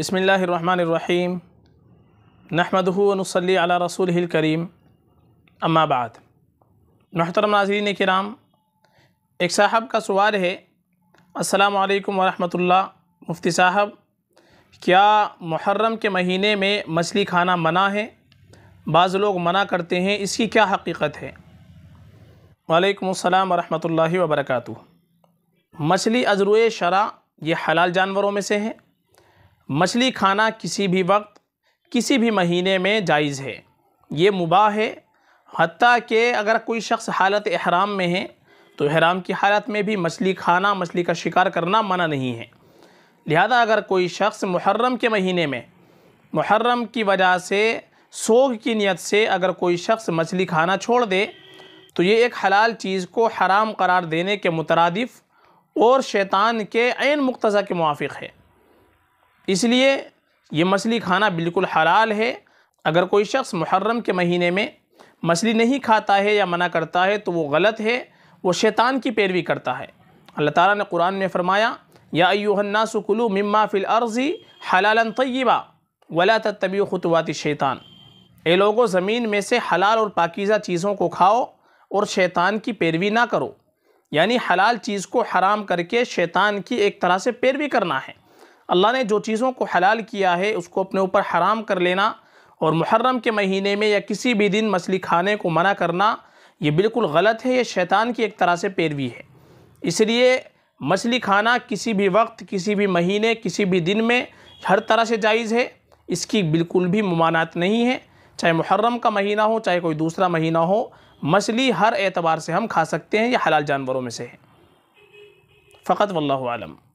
बसमीम नहमदनसली अला रसूल करीम अम्माबाद महतरम नाजरीन कराम एक साहब का सवाल है अस्सलाम वालेकुम वरहमतुल्लाह मुफ्ती साहब क्या मुहर्रम के महीने में मछली खाना मना है बाज़ लोग मना करते हैं इसकी क्या हकीकत है वालेकुम अस्सलाम वरहमतुल्लाहि वबरकatuh मछली अजरुए शरा ये हलाल जानवरों में से है मछली खाना किसी भी वक्त किसी भी महीने में जायज़ है ये मुबा है हती के अगर कोई शख्स हालत अहराम में है तो अहराम की हालत में भी मछली खाना मछली का शिकार करना मना नहीं है लिहाजा अगर कोई शख्स मुहर्रम के महीने में मुहर्रम की वजह से सोग की नियत से अगर कोई शख्स मछली खाना छोड़ दे तो ये एक हलाल चीज़ को हराम करार देने के मुतरदफ़ और शैतान के आन के मुआफ़ है इसलिए ये मछली खाना बिल्कुल हलाल है अगर कोई शख्स मुहर्रम के महीने में मछली नहीं खाता है या मना करता है तो वो गलत है वो शैतान की पैरवी करता है अल्लाह ताला ने कुरान में फ़रमाया या सुकुलू मम्मा फ़िल अर्ज़ी हलालन तय्यबा वला तबी खतवात शैतान ए लोगों ज़मीन में से हलाल और पाकिज़ा चीज़ों को खाओ और शैतान की पैरवी ना करो यानी हलाल चीज़ को हराम करके शैतान की एक तरह से पैरवी करना है अल्लाह ने जो चीज़ों को हलाल किया है उसको अपने ऊपर हराम कर लेना और मुहर्रम के महीने में या किसी भी दिन मछली खाने को मना करना ये बिल्कुल गलत है ये शैतान की एक तरह से पैरवी है इसलिए मछली खाना किसी भी वक्त किसी भी महीने किसी भी दिन में हर तरह से जायज़ है इसकी बिल्कुल भी ममानात नहीं है चाहे मुहर्रम का महीना हो चाहे कोई दूसरा महीना हो मछली हर एतबार से हम खा सकते हैं ये हलाल जानवरों में से है फ़कत वल्लम